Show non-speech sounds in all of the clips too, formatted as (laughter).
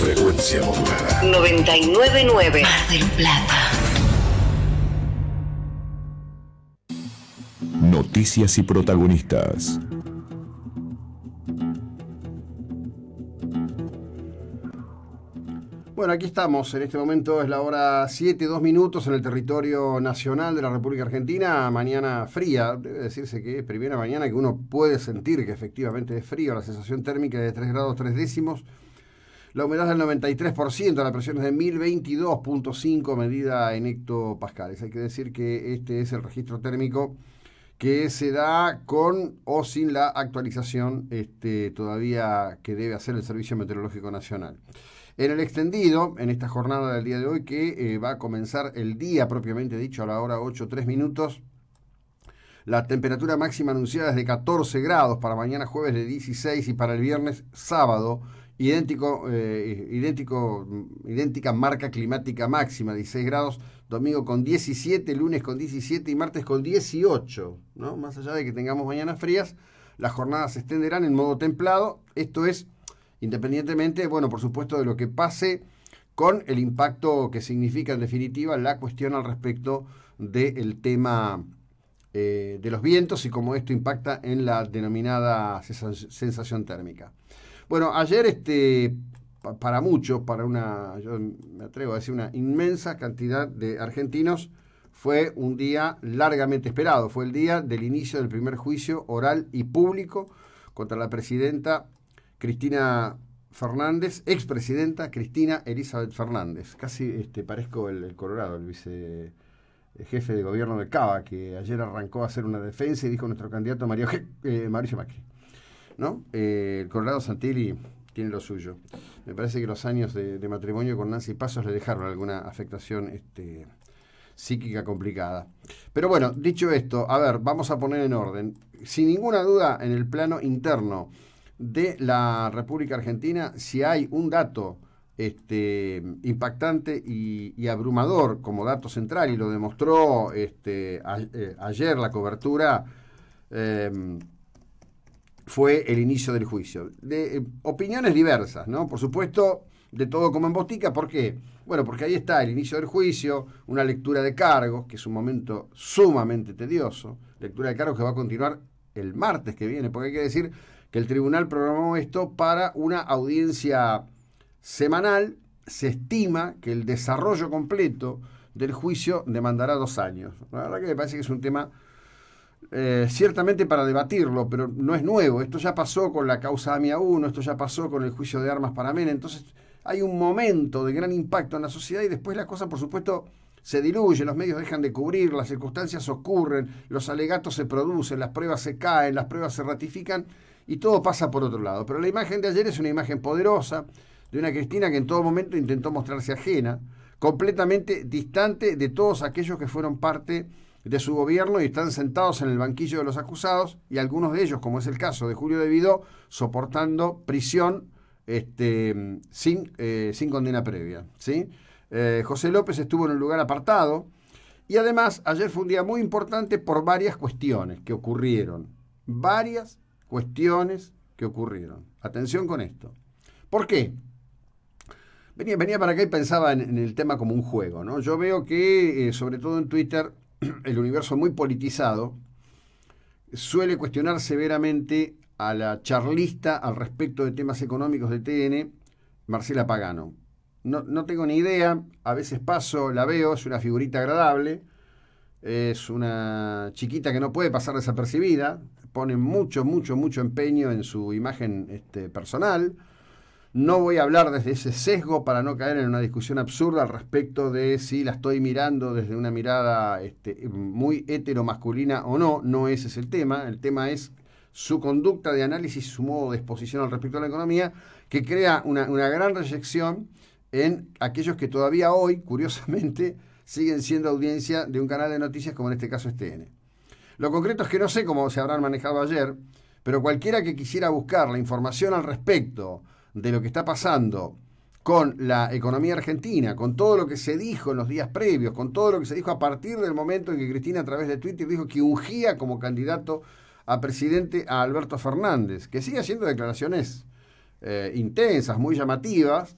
Frecuencia modulada. 99.9. Mar del Plata. Noticias y protagonistas. aquí estamos. En este momento es la hora 7, 2 minutos en el territorio nacional de la República Argentina. Mañana fría. Debe decirse que es primera mañana que uno puede sentir que efectivamente es frío. La sensación térmica es de 3 grados 3 décimos. La humedad del 93%, la presión es de 1022.5 medida en hectopascales. Hay que decir que este es el registro térmico que se da con o sin la actualización este, todavía que debe hacer el Servicio Meteorológico Nacional. En el extendido, en esta jornada del día de hoy, que eh, va a comenzar el día propiamente dicho a la hora tres minutos, la temperatura máxima anunciada es de 14 grados para mañana jueves de 16 y para el viernes sábado, idéntico, eh, idéntico, idéntica marca climática máxima, 16 grados domingo con 17, lunes con 17 y martes con 18. ¿no? Más allá de que tengamos mañanas frías, las jornadas se extenderán en modo templado. Esto es independientemente, bueno, por supuesto, de lo que pase con el impacto que significa en definitiva la cuestión al respecto del tema eh, de los vientos y cómo esto impacta en la denominada sensación térmica. Bueno, ayer este para muchos, para una, yo me atrevo a decir, una inmensa cantidad de argentinos, fue un día largamente esperado. Fue el día del inicio del primer juicio oral y público contra la presidenta Cristina Fernández, expresidenta Cristina Elizabeth Fernández. Casi este, parezco el, Colorado, el vice eh, jefe de gobierno de Cava, que ayer arrancó a hacer una defensa y dijo nuestro candidato Mario, eh, Mauricio Macri. ¿No? Eh, el Colorado Santilli tiene lo suyo. Me parece que los años de, matrimonio con Nancy Pasos le dejaron alguna afectación este, psíquica complicada. Pero bueno, dicho esto, a ver, vamos a poner en orden. Sin ninguna duda, en el plano interno de la República Argentina, si hay un dato este, impactante y, abrumador como dato central, y lo demostró este, eh, ayer la cobertura, eh, fue el inicio del juicio. De eh, opiniones diversas, ¿no? Por supuesto, de todo como en Botica, ¿por qué? Bueno, porque ahí está el inicio del juicio, una lectura de cargos, que es un momento sumamente tedioso, lectura de cargos que va a continuar el martes que viene, porque hay que decir que el tribunal programó esto para una audiencia semanal, se estima que el desarrollo completo del juicio demandará dos años. La verdad que me parece que es un tema eh, ciertamente para debatirlo, pero no es nuevo. Esto ya pasó con la causa AMIA 1, esto ya pasó con el juicio de armas para Mena. Entonces hay un momento de gran impacto en la sociedad y después las cosas por supuesto, se diluyen los medios dejan de cubrir, las circunstancias ocurren, los alegatos se producen, las pruebas se caen, las pruebas se ratifican y todo pasa por otro lado. Pero la imagen de ayer es una imagen poderosa de una Cristina que en todo momento intentó mostrarse ajena, completamente distante de todos aquellos que fueron parte de su gobierno y están sentados en el banquillo de los acusados y algunos de ellos, como es el caso de Julio de soportando prisión este, sin, eh, sin condena previa. Eh, José López estuvo en un lugar apartado y además ayer fue un día muy importante por varias cuestiones que ocurrieron. Varias cuestiones que ocurrieron. Atención con esto. ¿Por qué? Venía, venía para acá y pensaba en, el tema como un juego, ¿no? Yo veo que, eh, sobre todo en Twitter, (clears throat) el universo muy politizado, suele cuestionar severamente a la charlista al respecto de temas económicos de TN, Marcela Pagano. No, tengo ni idea, a veces paso, la veo, es una figurita agradable, es una chiquita que no puede pasar desapercibida, pone mucho, mucho, mucho empeño en su imagen este, personal no voy a hablar desde ese sesgo para no caer en una discusión absurda al respecto de si la estoy mirando desde una mirada este, muy heteromasculina o no. No ese es el tema. El tema es su conducta de análisis, su modo de exposición al respecto de la economía, que crea una, gran reyección en aquellos que todavía hoy, curiosamente, siguen siendo audiencia de un canal de noticias como en este caso STN. Lo concreto es que no sé cómo se habrán manejado ayer, pero cualquiera que quisiera buscar la información al respecto, de lo que está pasando con la economía argentina, con todo lo que se dijo en los días previos, con todo lo que se dijo a partir del momento en que Cristina a través de Twitter dijo que ungía como candidato a presidente a Alberto Fernández, que sigue haciendo declaraciones eh, intensas, muy llamativas,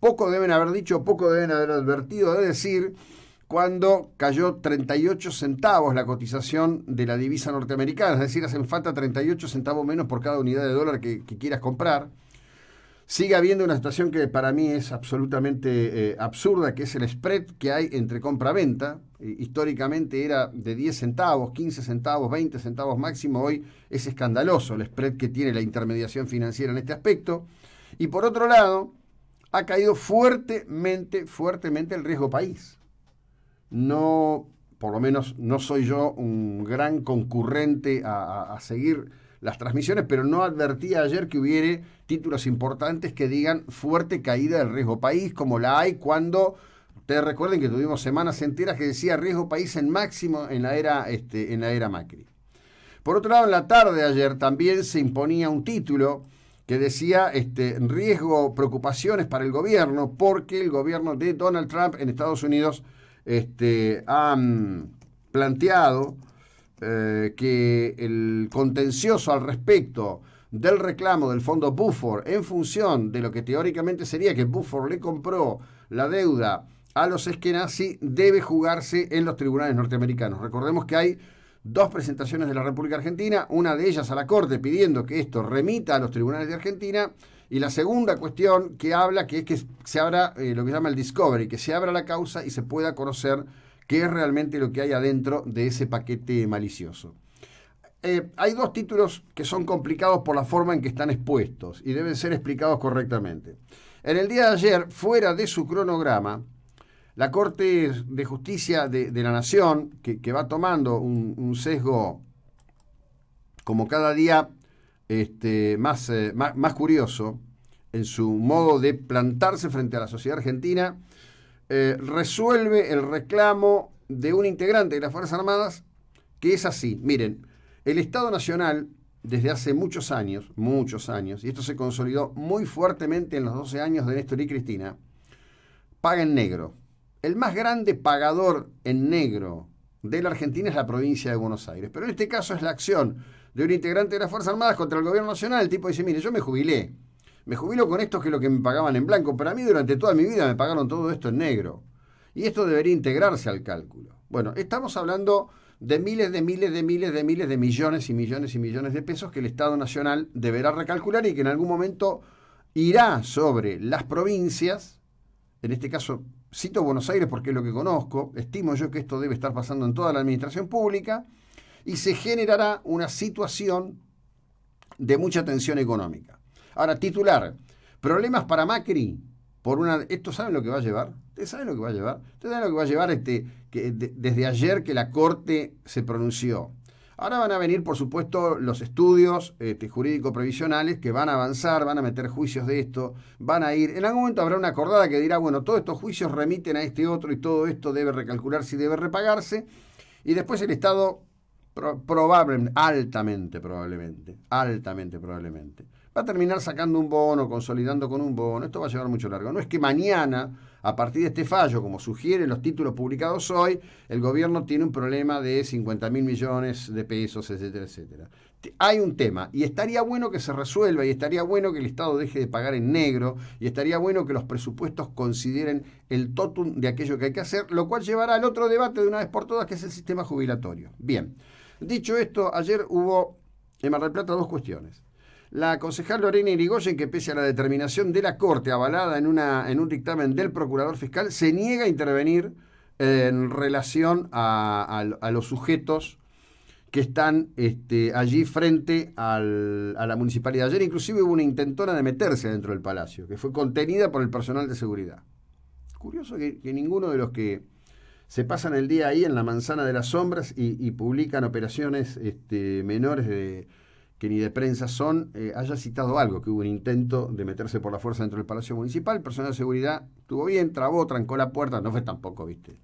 poco deben haber dicho, poco deben haber advertido de decir cuando cayó 38 centavos la cotización de la divisa norteamericana, es decir, hacen falta 38 centavos menos por cada unidad de dólar que, quieras comprar. Sigue habiendo una situación que para mí es absolutamente eh, absurda, que es el spread que hay entre compra-venta. Eh, históricamente era de 10 centavos, 15 centavos, 20 centavos máximo. Hoy es escandaloso el spread que tiene la intermediación financiera en este aspecto. Y por otro lado, ha caído fuertemente, fuertemente el riesgo país no, por lo menos no soy yo un gran concurrente a, seguir las transmisiones, pero no advertí ayer que hubiere títulos importantes que digan fuerte caída del riesgo país, como la hay cuando ustedes recuerden que tuvimos semanas enteras que decía riesgo país en máximo en la era, este, en la era Macri. Por otro lado, en la tarde ayer también se imponía un título que decía este, riesgo, preocupaciones para el gobierno, porque el gobierno de Donald Trump en Estados Unidos este, han planteado eh, que el contencioso al respecto del reclamo del fondo Buffer, en función de lo que teóricamente sería que Buffer le compró la deuda a los Eskenazi debe jugarse en los tribunales norteamericanos. Recordemos que hay dos presentaciones de la República Argentina, una de ellas a la Corte pidiendo que esto remita a los tribunales de Argentina y la segunda cuestión que habla, que es que se abra eh, lo que se llama el discovery, que se abra la causa y se pueda conocer qué es realmente lo que hay adentro de ese paquete malicioso. Eh, hay dos títulos que son complicados por la forma en que están expuestos y deben ser explicados correctamente. En el día de ayer, fuera de su cronograma, la Corte de Justicia de, la Nación, que, va tomando un, un, sesgo como cada día este, eh, más, más, curioso en su modo de plantarse frente a la sociedad argentina, eh, resuelve el reclamo de un integrante de las Fuerzas Armadas que es así. Miren, el Estado Nacional desde hace muchos años, muchos años, y esto se consolidó muy fuertemente en los 12 años de Néstor y Cristina, paga en negro. El más grande pagador en negro de la Argentina es la provincia de Buenos Aires, pero en este caso es la acción de un integrante de las Fuerzas Armadas contra el gobierno nacional. El tipo dice, mire, yo me jubilé. Me jubilo con esto que es lo que me pagaban en blanco. pero a mí durante toda mi vida me pagaron todo esto en negro. Y esto debería integrarse al cálculo. Bueno, estamos hablando de miles de miles de miles de miles de millones y millones y millones de pesos que el Estado Nacional deberá recalcular y que en algún momento irá sobre las provincias, en este caso cito Buenos Aires porque es lo que conozco, estimo yo que esto debe estar pasando en toda la administración pública, y se generará una situación de mucha tensión económica. Ahora, titular, problemas para Macri por una... ¿Esto saben lo que va a llevar? ¿Ustedes saben lo que va a llevar? ¿Ustedes saben lo que va a llevar este, que, desde ayer que la Corte se pronunció? Ahora van a venir, por supuesto, los estudios este, jurídico-previsionales que van a avanzar, van a meter juicios de esto, van a ir. En algún momento habrá una acordada que dirá, bueno, todos estos juicios remiten a este otro y todo esto debe recalcularse y debe repagarse. Y después el Estado probablemente, altamente probablemente, altamente probablemente. Va a terminar sacando un bono, consolidando con un bono. Esto va a llevar mucho largo. No es que mañana, a partir de este fallo, como sugieren los títulos publicados hoy, el gobierno tiene un problema de 50 mil millones de pesos, etcétera, etcétera. Hay un tema y estaría bueno que se resuelva y estaría bueno que el Estado deje de pagar en negro y estaría bueno que los presupuestos consideren el totum de aquello que hay que hacer, lo cual llevará al otro debate de una vez por todas, que es el sistema jubilatorio. Bien. Dicho esto, ayer hubo en Mar del Plata dos cuestiones. La concejal Lorena Irigoyen, que pese a la determinación de la Corte avalada en, un dictamen del Procurador Fiscal, se niega a intervenir en relación a, los sujetos que están este, allí frente a la municipalidad. Ayer inclusive hubo una intentona de meterse dentro del palacio, que fue contenida por el personal de seguridad. Curioso que ninguno de los que se pasan el día ahí en la manzana de las sombras y, publican operaciones este, menores que ni de prensa son, eh, haya citado algo, que hubo un intento de meterse por la fuerza dentro del Palacio Municipal, el personal de seguridad estuvo bien, trabó, trancó la puerta, no fue tampoco, viste.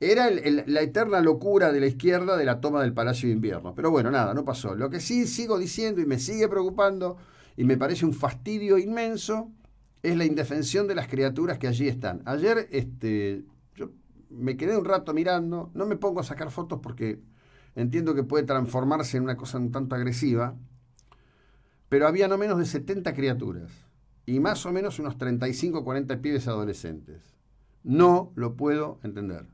Era la eterna locura de la izquierda de la toma del Palacio de Invierno. Pero bueno, nada, no pasó. Lo que sí sigo diciendo y me sigue preocupando y me parece un fastidio inmenso es la indefensión de las criaturas que allí están. Ayer este, me quedé un rato mirando, no me pongo a sacar fotos porque entiendo que puede transformarse en una cosa un tanto agresiva, pero había no menos de 70 criaturas y más o menos unos 35 o 40 pibes adolescentes. No lo puedo entender.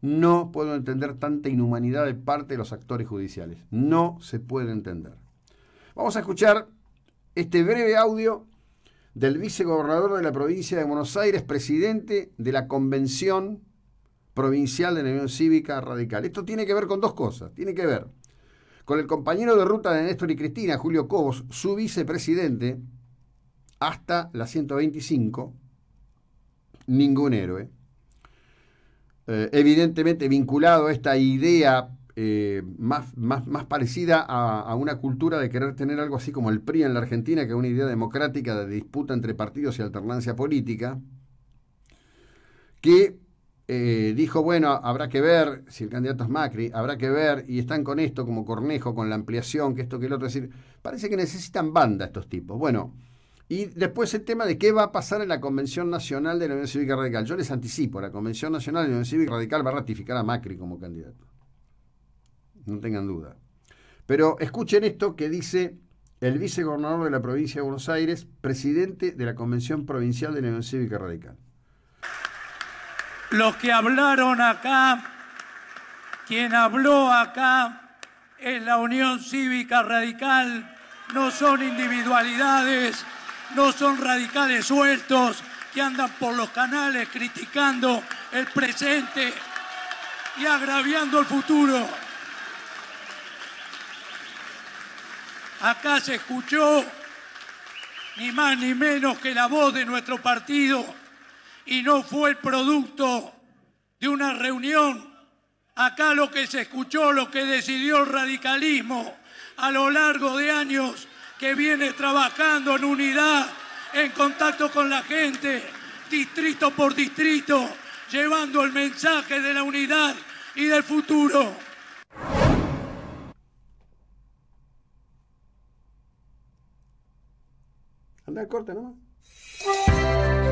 No puedo entender tanta inhumanidad de parte de los actores judiciales. No se puede entender. Vamos a escuchar este breve audio del vicegobernador de la provincia de Buenos Aires, presidente de la Convención provincial de la Unión Cívica Radical. Esto tiene que ver con dos cosas. Tiene que ver con el compañero de ruta de Néstor y Cristina, Julio Cobos, su vicepresidente, hasta la 125, ningún héroe. Eh, evidentemente vinculado a esta idea eh, más, parecida a, una cultura de querer tener algo así como el PRI en la Argentina, que es una idea democrática de disputa entre partidos y alternancia política, que eh, dijo, bueno, habrá que ver si el candidato es Macri, habrá que ver, y están con esto como Cornejo, con la ampliación, que esto, que el otro, decir, parece que necesitan banda estos tipos. Bueno, y después el tema de qué va a pasar en la Convención Nacional de la Unión Cívica Radical. Yo les anticipo, la Convención Nacional de la Unión Cívica Radical va a ratificar a Macri como candidato. No tengan duda. Pero escuchen esto que dice el vicegobernador de la provincia de Buenos Aires, presidente de la Convención Provincial de la Unión Cívica Radical. Los que hablaron acá, quien habló acá es la Unión Cívica Radical, no son individualidades, no son radicales sueltos que andan por los canales criticando el presente y agraviando el futuro. Acá se escuchó ni más ni menos que la voz de nuestro partido y no fue el producto de una reunión. Acá lo que se escuchó, lo que decidió el radicalismo a lo largo de años que viene trabajando en unidad, en contacto con la gente, distrito por distrito, llevando el mensaje de la unidad y del futuro. Anda corte no